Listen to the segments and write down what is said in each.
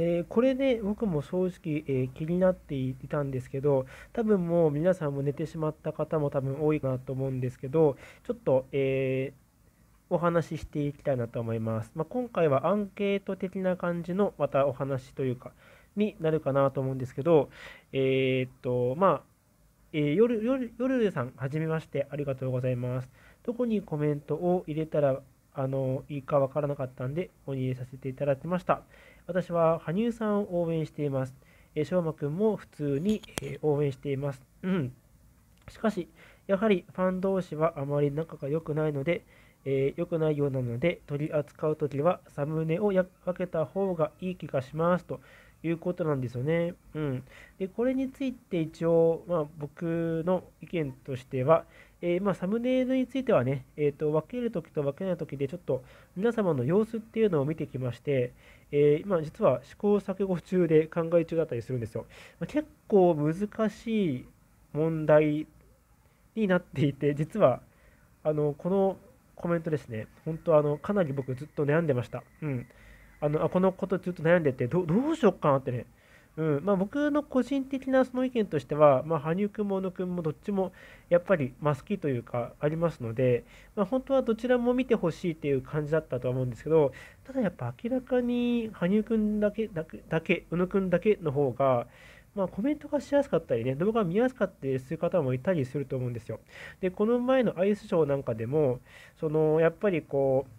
えー、これね、僕も正直、えー、気になっていたんですけど、多分もう皆さんも寝てしまった方も多分多いかなと思うんですけど、ちょっと、えーお話ししていきたいなと思います。まあ、今回はアンケート的な感じのまたお話というか、になるかなと思うんですけど、えー、っと、まあ、えー、夜、夜、夜さん、はじめまして、ありがとうございます。どこにコメントを入れたらあのいいかわからなかったんでお入れさせていただきました。私は羽生さんを応援しています。えー、しょうまくんも普通に、えー、応援しています。うん。しかし、やはりファン同士はあまり仲が良くないので、えー、良くないようなので取り扱うときはサムネをや分けた方がいい気がしますということなんですよね。うん、でこれについて一応、まあ、僕の意見としては、えー、まあ、サムネイルについてはね、えーと、分けるときと分けないときでちょっと皆様の様子っていうのを見てきまして、えー、今実は試行錯誤中で考え中だったりするんですよ。まあ、結構難しい問題になっていて、実はあのこのコメントですね、本当あのかなり僕ずっと悩んでました。うんあのあこのことずっと悩んでてどうしよっかなってね、うんまあ、僕の個人的なその意見としては、まあ、羽生君も小野君もどっちもやっぱり、まあ、好きというかありますので、まあ、本当はどちらも見てほしいっていう感じだったとは思うんですけどただやっぱ明らかに羽生君だけだけだけ小野君だけの方がまあ、コメントがしやすかったりね、動画が見やすかったりする方もいたりすると思うんですよ。で、この前のアイスショーなんかでも、そのやっぱりこう、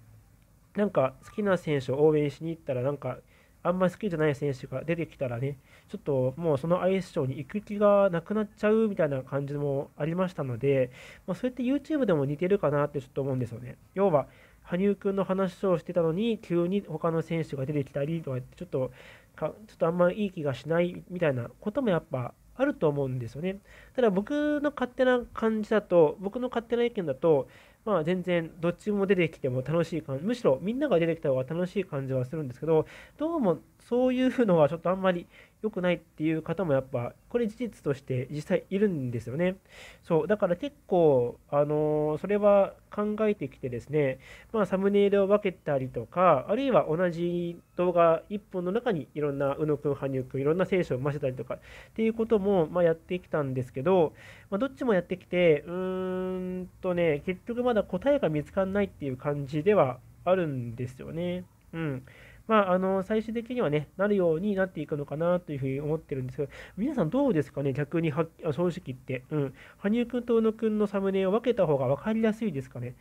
なんか好きな選手を応援しに行ったら、なんかあんまり好きじゃない選手が出てきたらね、ちょっともうそのアイスショーに行く気がなくなっちゃうみたいな感じもありましたので、まあ、そうやって YouTube でも似てるかなってちょっと思うんですよね。要は、羽生君の話をしてたのに、急に他の選手が出てきたりとかって、ちょっとか、ちょっとあんまりいい気がしないみたいなこともやっぱあると思うんですよね。ただ僕の勝手な感じだと、僕の勝手な意見だと、まあ、全然どっちも出てきても楽しい感じむしろみんなが出てきた方が楽しい感じはするんですけどどうもそういうのはちょっとあんまり良くないっていう方もやっぱ、これ事実として実際いるんですよね。そう、だから結構、あのー、それは考えてきてですね、まあサムネイルを分けたりとか、あるいは同じ動画1本の中にいろんな宇野くん、羽生くん、いろんな聖書を混ぜたりとかっていうことも、まあ、やってきたんですけど、まあ、どっちもやってきて、うーんとね、結局まだ答えが見つかんないっていう感じではあるんですよね。うん。まあ、あの最終的にはね、なるようになっていくのかなというふうに思ってるんですけど、皆さんどうですかね、逆には正直言って、うん、羽生君と宇野君のサムネを分けた方が分かりやすいですかね。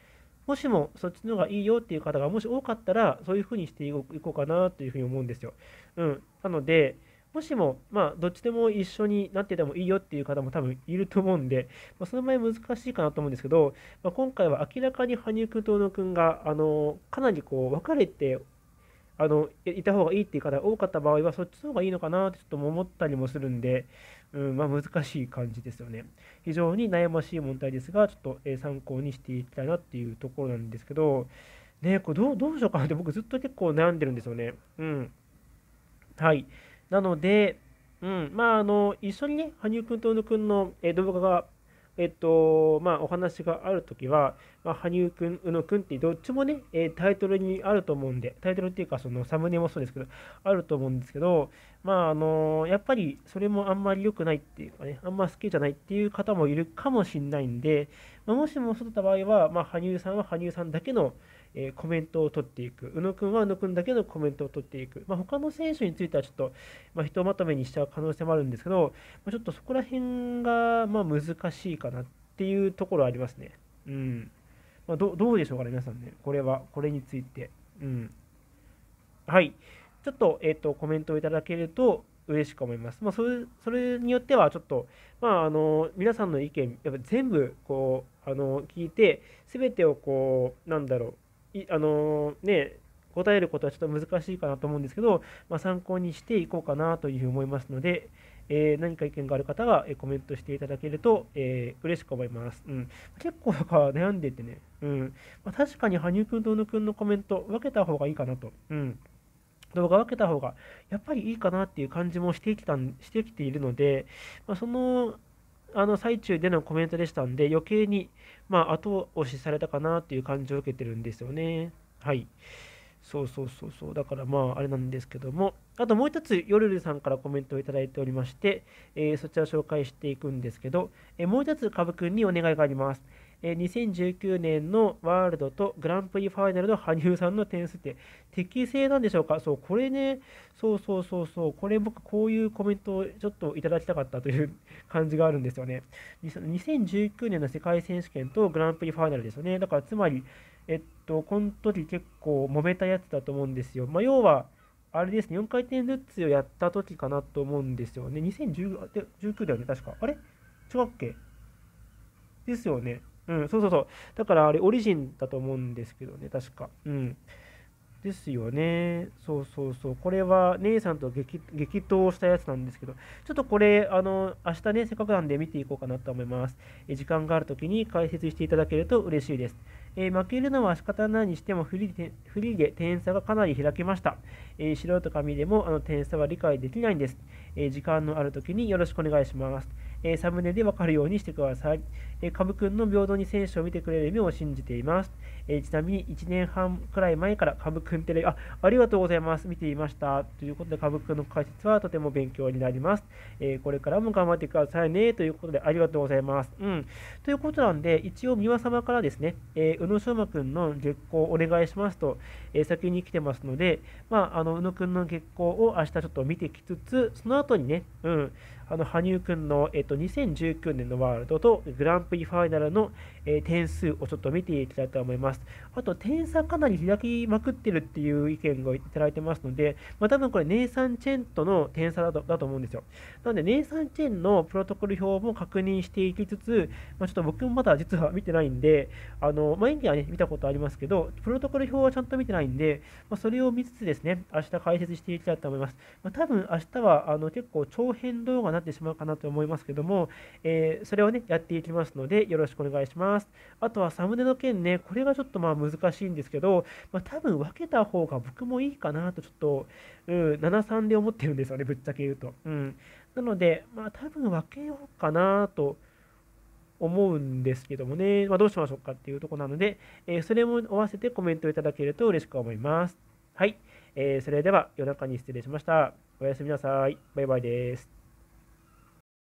もしもそっちの方がいいよっていう方がもし多かったら、そういうふうにしていこうかなというふうに思うんですよ。うん、なので、もしも、まあ、どっちでも一緒になっててもいいよっていう方も多分いると思うんで、まあ、その場合難しいかなと思うんですけど、まあ、今回は明らかに羽生君と宇野君が、あの、かなりこう、分かれてあのいた方がいいっていう方が多かった場合はそっちの方がいいのかなってちょっと思ったりもするんで、うんまあ、難しい感じですよね。非常に悩ましい問題ですが、ちょっと、え参考にしていきたいなっていうところなんですけど、ね、これどうどうしようかなって僕ずっと結構悩んでるんですよね。うん。はい。なので、うん、まあ、あの、一緒にね、羽生くんと宇野くんの動画がえっとまあ、お話があるときは、まあ、羽生君、宇野君ってどっちもね、えタイトルにあると思うんで、タイトルっていうかそのサムネもそうですけど、あると思うんですけど、まああのー、やっぱりそれもあんまり良くないっていうかね、あんま好きじゃないっていう方もいるかもしれないんで、まあ、もしもそうだった場合は、まあ、羽生さんは羽生さんだけの、えコメントを取っていく、宇野君は宇野君だけのコメントを取っていく、まあ、他の選手についてはちょっと、まあ、ひとまとめにしちゃう可能性もあるんですけど、まあ、ちょっとそこら辺がま難しいかなっていうところありますね。うんまあ、どうでしょうかね、皆さんね、これは、これについて。うん、はいちょっと,、えーと、とコメントをいただけると嬉しく思います。まあ、それそれによっては、ちょっと、まあ、あの皆さんの意見、やっぱ全部こうあの聞いて、すべてをこう、なんだろう、あのね、答えることはちょっと難しいかなと思うんですけど、まあ、参考にしていこうかなというふうに思いますので、えー、何か意見がある方は、えコメントしていただけると、えー、嬉しく思います。うん、結構んか悩んでてね、うんまあ、確かに羽生くんと宇野くんのコメント分けた方がいいかなと。うん動画分けた方がやっぱりいいかなっていう感じもしてきたしてきているので、まあ、そのあの最中でのコメントでしたんで、余計に、まあ、後押しされたかなという感じを受けてるんですよね。はい。そうそうそうそう。だからまあ、あれなんですけども。あともう一つ、ヨルルさんからコメントをいただいておりまして、えー、そちらを紹介していくんですけど、えー、もう一つ、カブくんにお願いがあります。え2019年のワールドとグランプリファイナルの羽生さんの点数って適正なんでしょうかそう、これね、そうそうそうそう、これ僕こういうコメントをちょっといただきたかったという感じがあるんですよね。2019年の世界選手権とグランプリファイナルですよね。だからつまり、えっと、この時結構揉めたやつだと思うんですよ。まあ、要は、あれですね、4回転ルッツをやった時かなと思うんですよね。2019だよね、確か。あれ違うっけですよね。うん、そうそうそう。だからあれ、オリジンだと思うんですけどね、確か。うん。ですよね。そうそうそう。これは姉さんと激激闘したやつなんですけど、ちょっとこれ、あの、明日ね、せっかくなんで見ていこうかなと思います。え時間があるときに解説していただけると嬉しいです。えー、負けるのは仕方ないにしてもフリーフリーで点差がかなり開きました。えー、素人紙でもあの点差は理解できないんです。えー、時間のあるときによろしくお願いします。えサムネでわかるようにしてください。え株君の平等に選手を見てくれる夢を信じています。えちなみに1年半くらい前から株君テレビ、あ、ありがとうございます。見ていました。ということで、株君の解説はとても勉強になります。えー、これからも頑張ってくださいね。ということで、ありがとうございます。うん。ということなんで、一応、三輪様からですね、えー、宇野昌磨君の月光お願いしますと、えー、先に来てますので、まあ、あの、宇野君の月光を明日ちょっと見てきつつ、その後にね、うん、あの、羽生君の、えっ、と、2019年のワールドとグランプファイナルの、え点数をちょっと見ていきたいと思います。あと、点差かなり開きまくってるっていう意見がいただいてますので、まあ、多分これ、ネイサン・チェンとの点差だとだと思うんですよ。なので、ネイサン・チェンのプロトコル表も確認していきつつ、まあ、ちょっと僕もまだ実は見てないんで、あのまあ、演技はね、見たことありますけど、プロトコル表はちゃんと見てないんで、まあ、それを見つつですね、明日解説していきたいと思います。まあ、多分明日はあの結構長編動画になってしまうかなと思いますけども、えー、それをね、やっていきますので、よろしくお願いします。あとはサムネの件ね、これがちょっとまあ難しいんですけど、まあ、多分分けた方が僕もいいかなと、ちょっと、うん、73で思ってるんですよね、ぶっちゃけ言うと。うん。なので、まあ多分分けようかなと。思うんですけどもね、まあ、どうしましょうかっていうとこなので、えー、それも合わせてコメントいただけると嬉しく思います。はい、えー、それでは夜中に失礼しました。おやすみなさい。バイバイです。